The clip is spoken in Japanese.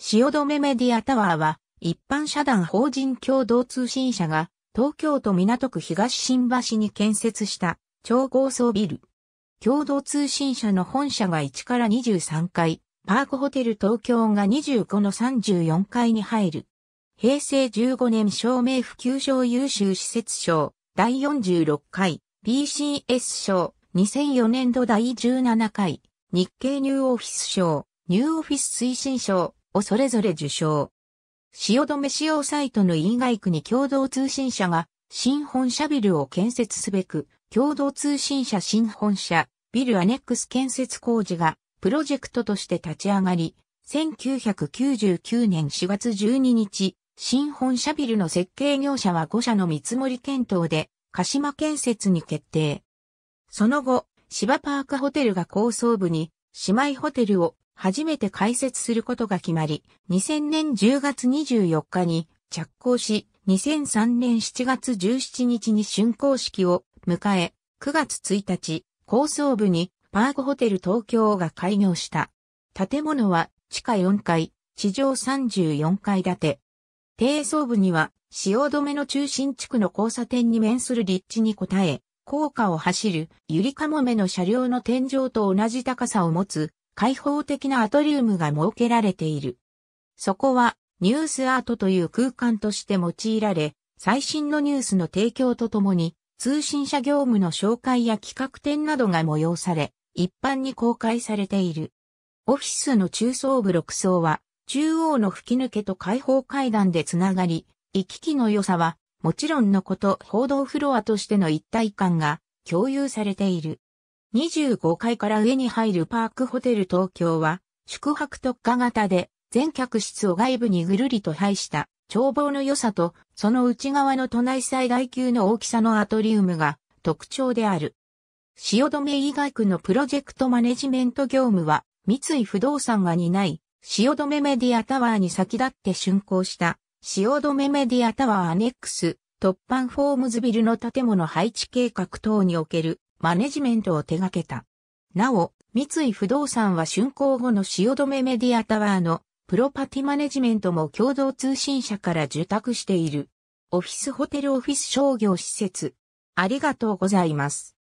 汐止メディアタワーは、一般社団法人共同通信社が、東京都港区東新橋に建設した、超高層ビル。共同通信社の本社が1から23階、パークホテル東京が25の34階に入る。平成15年照明普及賞優秀施設賞、第46回、PCS 賞、2004年度第17回、日経ニューオフィス賞、ニューオフィス推進賞、をそれぞれ受賞。汐留使用サイトの院外区に共同通信社が新本社ビルを建設すべく、共同通信社新本社ビルアネックス建設工事がプロジェクトとして立ち上がり、1999年4月12日、新本社ビルの設計業者は5社の見積もり検討で、鹿島建設に決定。その後、芝パークホテルが高層部に、姉妹ホテルを初めて開設することが決まり、2000年10月24日に着工し、2003年7月17日に竣工式を迎え、9月1日、高層部にパークホテル東京が開業した。建物は地下4階、地上34階建て。低層部には、止めの中心地区の交差点に面する立地に応え、高架を走るゆりかもめの車両の天井と同じ高さを持つ開放的なアトリウムが設けられている。そこはニュースアートという空間として用いられ、最新のニュースの提供とともに、通信社業務の紹介や企画展などが催され、一般に公開されている。オフィスの中層部6層は、中央の吹き抜けと開放階段でつながり、行き来の良さは、もちろんのこと報道フロアとしての一体感が共有されている。25階から上に入るパークホテル東京は、宿泊特化型で、全客室を外部にぐるりと配した、眺望の良さと、その内側の都内最大級の大きさのアトリウムが特徴である。汐留以外区のプロジェクトマネジメント業務は、三井不動産が担い、汐留メディアタワーに先立って竣工した、汐留メディアタワーアネックス、突破フォームズビルの建物配置計画等における、マネジメントを手掛けた。なお、三井不動産は竣工後の止めメディアタワーのプロパティマネジメントも共同通信社から受託している。オフィスホテルオフィス商業施設。ありがとうございます。